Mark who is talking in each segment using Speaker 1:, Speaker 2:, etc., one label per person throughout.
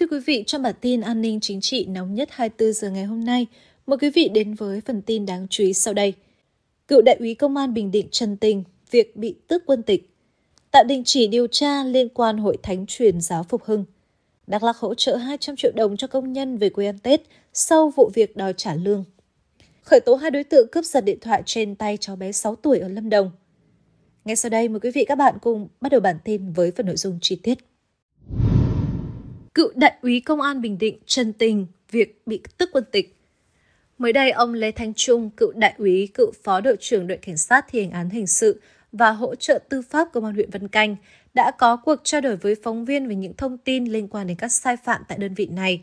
Speaker 1: Thưa quý vị, trong bản tin an ninh chính trị nóng nhất 24 giờ ngày hôm nay, mời quý vị đến với phần tin đáng chú ý sau đây. Cựu đại úy công an Bình Định Trần Tình, việc bị tước quân tịch. Tạm đình chỉ điều tra liên quan Hội Thánh truyền giáo Phục Hưng. Đắk Lắk hỗ trợ 200 triệu đồng cho công nhân về quê ăn Tết sau vụ việc đòi trả lương. Khởi tố hai đối tượng cướp giật điện thoại trên tay cháu bé 6 tuổi ở Lâm Đồng. Ngay sau đây, mời quý vị các bạn cùng bắt đầu bản tin với phần nội dung chi tiết cựu đại úy công an Bình Định Trần Tình việc bị tức quân tịch. Mới đây, ông Lê Thanh Trung, cựu đại úy, cựu phó đội trưởng đội cảnh sát thi hành án hình sự và hỗ trợ tư pháp công an huyện Vân Canh đã có cuộc trao đổi với phóng viên về những thông tin liên quan đến các sai phạm tại đơn vị này.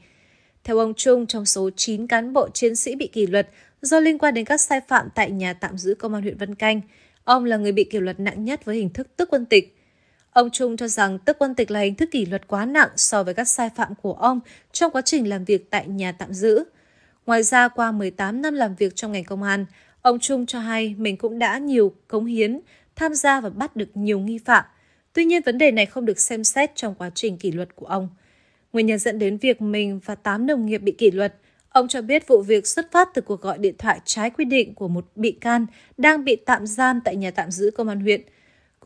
Speaker 1: Theo ông Trung, trong số 9 cán bộ chiến sĩ bị kỷ luật do liên quan đến các sai phạm tại nhà tạm giữ công an huyện Vân Canh, ông là người bị kỷ luật nặng nhất với hình thức tức quân tịch. Ông Trung cho rằng tức quân tịch là hình thức kỷ luật quá nặng so với các sai phạm của ông trong quá trình làm việc tại nhà tạm giữ. Ngoài ra, qua 18 năm làm việc trong ngành công an, ông Trung cho hay mình cũng đã nhiều cống hiến, tham gia và bắt được nhiều nghi phạm. Tuy nhiên, vấn đề này không được xem xét trong quá trình kỷ luật của ông. Nguyên nhân dẫn đến việc mình và 8 đồng nghiệp bị kỷ luật, ông cho biết vụ việc xuất phát từ cuộc gọi điện thoại trái quy định của một bị can đang bị tạm giam tại nhà tạm giữ công an huyện –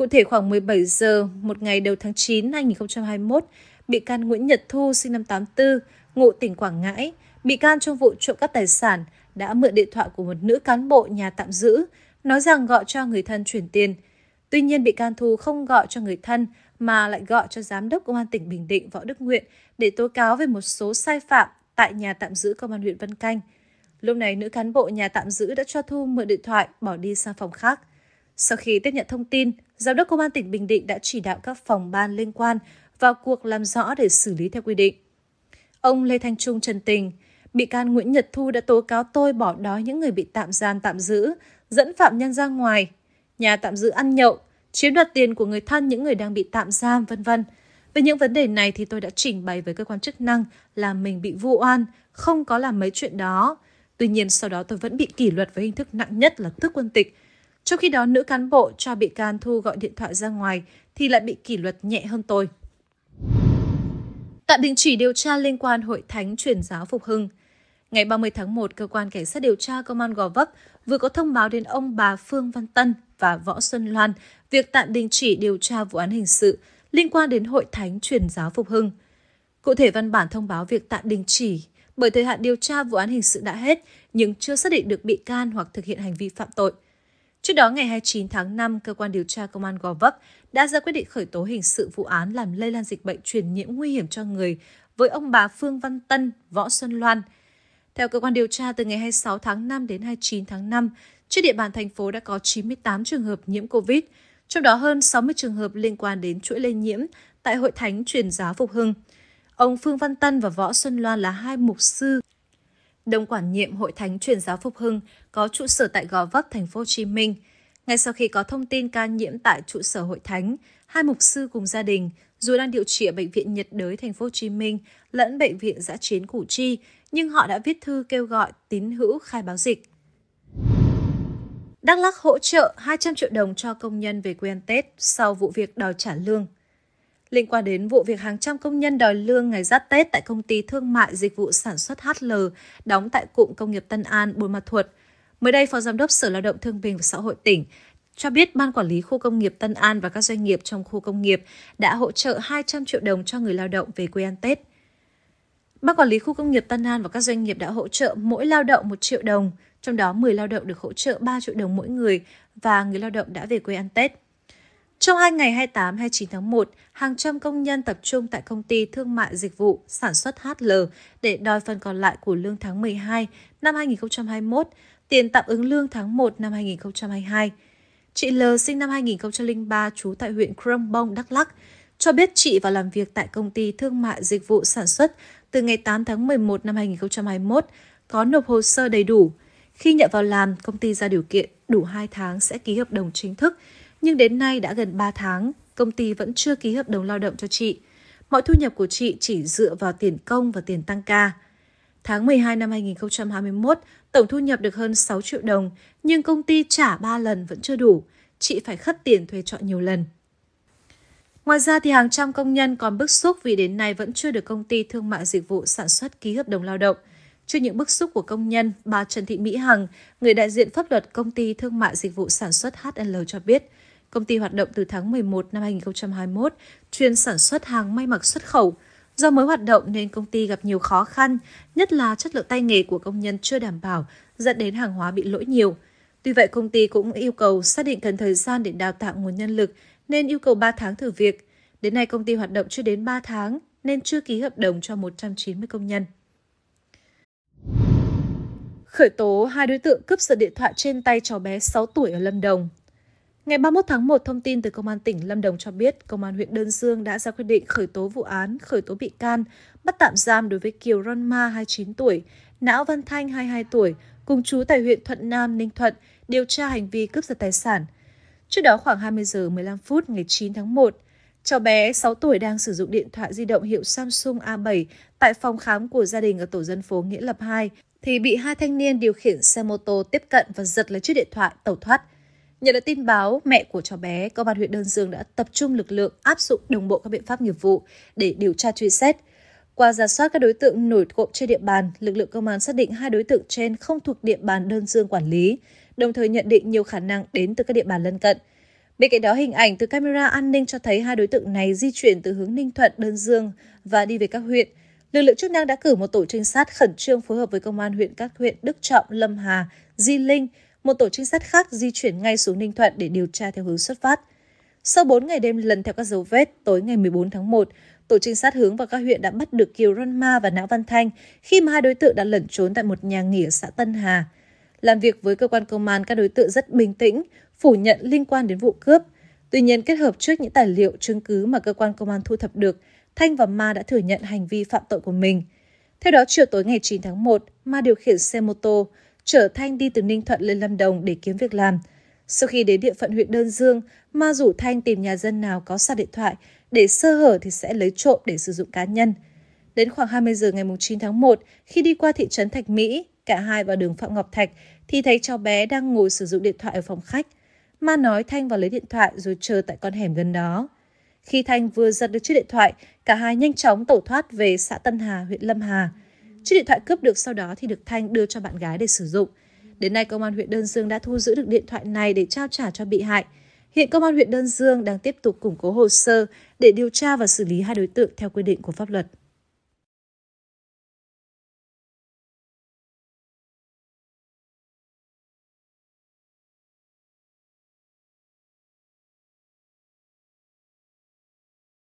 Speaker 1: Cụ thể khoảng 17 giờ một ngày đầu tháng 9 năm 2021, bị can Nguyễn Nhật Thu sinh năm 84, ngụ tỉnh Quảng Ngãi, bị can trong vụ trộm cắp tài sản đã mượn điện thoại của một nữ cán bộ nhà tạm giữ, nói rằng gọi cho người thân chuyển tiền. Tuy nhiên bị can Thu không gọi cho người thân mà lại gọi cho giám đốc công an tỉnh Bình Định Võ Đức Nguyện để tố cáo về một số sai phạm tại nhà tạm giữ công an huyện Vân Canh. Lúc này nữ cán bộ nhà tạm giữ đã cho Thu mượn điện thoại bỏ đi sang phòng khác. Sau khi tiếp nhận thông tin, Giám đốc Công an tỉnh Bình Định đã chỉ đạo các phòng ban liên quan vào cuộc làm rõ để xử lý theo quy định. Ông Lê Thanh Trung trần tình, bị can Nguyễn Nhật Thu đã tố cáo tôi bỏ đói những người bị tạm giam tạm giữ, dẫn phạm nhân ra ngoài, nhà tạm giữ ăn nhậu, chiếm đoạt tiền của người thân những người đang bị tạm giam, vân vân. Về những vấn đề này thì tôi đã trình bày với cơ quan chức năng là mình bị vu oan, không có làm mấy chuyện đó. Tuy nhiên sau đó tôi vẫn bị kỷ luật với hình thức nặng nhất là tước quân tịch, trong khi đó, nữ cán bộ cho bị can Thu gọi điện thoại ra ngoài thì lại bị kỷ luật nhẹ hơn tôi. Tạm đình chỉ điều tra liên quan Hội Thánh Truyền giáo Phục Hưng. Ngày 30 tháng 1, Cơ quan Cảnh sát điều tra Công an Gò Vấp vừa có thông báo đến ông bà Phương Văn Tân và Võ Xuân Loan việc tạm đình chỉ điều tra vụ án hình sự liên quan đến Hội Thánh Truyền giáo Phục Hưng. Cụ thể văn bản thông báo việc tạm đình chỉ bởi thời hạn điều tra vụ án hình sự đã hết nhưng chưa xác định được bị can hoặc thực hiện hành vi phạm tội – Trước đó, ngày 29 tháng 5, Cơ quan điều tra Công an Gò Vấp đã ra quyết định khởi tố hình sự vụ án làm lây lan dịch bệnh truyền nhiễm nguy hiểm cho người với ông bà Phương Văn Tân, Võ Xuân Loan. Theo cơ quan điều tra, từ ngày 26 tháng 5 đến 29 tháng 5, trên địa bàn thành phố đã có 98 trường hợp nhiễm COVID, trong đó hơn 60 trường hợp liên quan đến chuỗi lây nhiễm tại Hội Thánh Truyền Giáo Phục Hưng. Ông Phương Văn Tân và Võ Xuân Loan là hai mục sư Đồng Quản nhiệm Hội Thánh Truyền giáo Phục Hưng có trụ sở tại Gò Vấp, thành phố Hồ Chí Minh. Ngay sau khi có thông tin ca nhiễm tại trụ sở Hội Thánh, hai mục sư cùng gia đình dù đang điều trị ở bệnh viện nhiệt đới thành phố Hồ Chí Minh lẫn bệnh viện giã chiến Củ Chi, nhưng họ đã viết thư kêu gọi tín hữu khai báo dịch. Đắk Lắk hỗ trợ 200 triệu đồng cho công nhân về quê ăn Tết sau vụ việc đòi trả lương liên quan đến vụ việc hàng trăm công nhân đòi lương ngày giáp Tết tại công ty thương mại dịch vụ sản xuất HL đóng tại cụm công nghiệp Tân An, Buôn Ma Thuột. Mới đây, Phó Giám đốc Sở Lao động Thương binh và Xã hội tỉnh cho biết Ban Quản lý Khu công nghiệp Tân An và các doanh nghiệp trong khu công nghiệp đã hỗ trợ 200 triệu đồng cho người lao động về quê ăn Tết. Ban Quản lý Khu công nghiệp Tân An và các doanh nghiệp đã hỗ trợ mỗi lao động 1 triệu đồng, trong đó 10 lao động được hỗ trợ 3 triệu đồng mỗi người và người lao động đã về quê ăn Tết. Trong hai ngày 28-29 tháng 1, hàng trăm công nhân tập trung tại công ty thương mại dịch vụ sản xuất HL để đòi phần còn lại của lương tháng 12 năm 2021, tiền tạm ứng lương tháng 1 năm 2022. Chị L sinh năm 2003 trú tại huyện Krông Bong, Đắk lắc cho biết chị vào làm việc tại công ty thương mại dịch vụ sản xuất từ ngày 8 tháng 11 năm 2021, có nộp hồ sơ đầy đủ. Khi nhận vào làm, công ty ra điều kiện đủ 2 tháng sẽ ký hợp đồng chính thức – nhưng đến nay đã gần 3 tháng, công ty vẫn chưa ký hợp đồng lao động cho chị. Mọi thu nhập của chị chỉ dựa vào tiền công và tiền tăng ca. Tháng 12 năm 2021, tổng thu nhập được hơn 6 triệu đồng, nhưng công ty trả 3 lần vẫn chưa đủ. Chị phải khất tiền thuê trọ nhiều lần. Ngoài ra thì hàng trăm công nhân còn bức xúc vì đến nay vẫn chưa được công ty thương mại dịch vụ sản xuất ký hợp đồng lao động. Trước những bức xúc của công nhân, bà Trần Thị Mỹ Hằng, người đại diện pháp luật công ty thương mại dịch vụ sản xuất HL cho biết, Công ty hoạt động từ tháng 11 năm 2021, chuyên sản xuất hàng may mặc xuất khẩu. Do mới hoạt động nên công ty gặp nhiều khó khăn, nhất là chất lượng tay nghề của công nhân chưa đảm bảo, dẫn đến hàng hóa bị lỗi nhiều. Tuy vậy, công ty cũng yêu cầu xác định cần thời gian để đào tạo nguồn nhân lực, nên yêu cầu 3 tháng thử việc. Đến nay, công ty hoạt động chưa đến 3 tháng, nên chưa ký hợp đồng cho 190 công nhân. Khởi tố hai đối tượng cướp sợi điện thoại trên tay cháu bé 6 tuổi ở Lâm Đồng, Ngày 31 tháng 1, thông tin từ Công an tỉnh Lâm Đồng cho biết, Công an huyện Đơn Dương đã ra quyết định khởi tố vụ án, khởi tố bị can, bắt tạm giam đối với Kiều Ron Ma, 29 tuổi, Não Văn Thanh, 22 tuổi, cùng chú tại huyện Thuận Nam, Ninh Thuận, điều tra hành vi cướp giật tài sản. Trước đó khoảng 20 giờ 15 phút ngày 9 tháng 1, cháu bé 6 tuổi đang sử dụng điện thoại di động hiệu Samsung A7 tại phòng khám của gia đình ở tổ dân phố Nghĩa Lập 2, thì bị hai thanh niên điều khiển xe mô tô tiếp cận và giật lấy chiếc điện thoại tẩu thoát. Nhận được tin báo, mẹ của cháu bé, công an huyện Đơn Dương đã tập trung lực lượng áp dụng đồng bộ các biện pháp nghiệp vụ để điều tra truy xét. Qua giả soát các đối tượng nổi cộng trên địa bàn, lực lượng công an xác định hai đối tượng trên không thuộc địa bàn Đơn Dương quản lý, đồng thời nhận định nhiều khả năng đến từ các địa bàn lân cận. Bên cạnh đó, hình ảnh từ camera an ninh cho thấy hai đối tượng này di chuyển từ hướng Ninh Thuận, Đơn Dương và đi về các huyện. Lực lượng chức năng đã cử một tổ trinh sát khẩn trương phối hợp với công an huyện các huyện Đức Trọng, Lâm Hà, Di Linh, một tổ trinh sát khác di chuyển ngay xuống Ninh Thuận để điều tra theo hướng xuất phát. Sau 4 ngày đêm lần theo các dấu vết, tối ngày 14 tháng 1, tổ trinh sát hướng vào các huyện đã bắt được Kiều Ron Ma và Não Văn Thanh khi mà hai đối tượng đã lẩn trốn tại một nhà nghỉ ở xã Tân Hà. Làm việc với cơ quan công an, các đối tượng rất bình tĩnh, phủ nhận liên quan đến vụ cướp. Tuy nhiên, kết hợp trước những tài liệu chứng cứ mà cơ quan công an thu thập được, Thanh và Ma đã thừa nhận hành vi phạm tội của mình. Theo đó, chiều tối ngày 9 tháng 1, Ma điều khiển xe mô tô, chở Thanh đi từ Ninh Thuận lên Lâm Đồng để kiếm việc làm. Sau khi đến địa phận huyện Đơn Dương, Ma rủ Thanh tìm nhà dân nào có sạc điện thoại, để sơ hở thì sẽ lấy trộm để sử dụng cá nhân. Đến khoảng 20 giờ ngày 9 tháng 1, khi đi qua thị trấn Thạch Mỹ, cả hai vào đường Phạm Ngọc Thạch, thì thấy cháu bé đang ngồi sử dụng điện thoại ở phòng khách. Ma nói Thanh vào lấy điện thoại rồi chờ tại con hẻm gần đó. Khi Thanh vừa giật được chiếc điện thoại, cả hai nhanh chóng tẩu thoát về xã Tân Hà, huyện Lâm Hà. Chiếc điện thoại cướp được sau đó thì được Thanh đưa cho bạn gái để sử dụng. Đến nay, công an huyện Đơn Dương đã thu giữ được điện thoại này để trao trả cho bị hại. Hiện công an huyện Đơn Dương đang tiếp tục củng cố hồ sơ để điều tra và xử lý hai đối tượng theo quy định của pháp luật.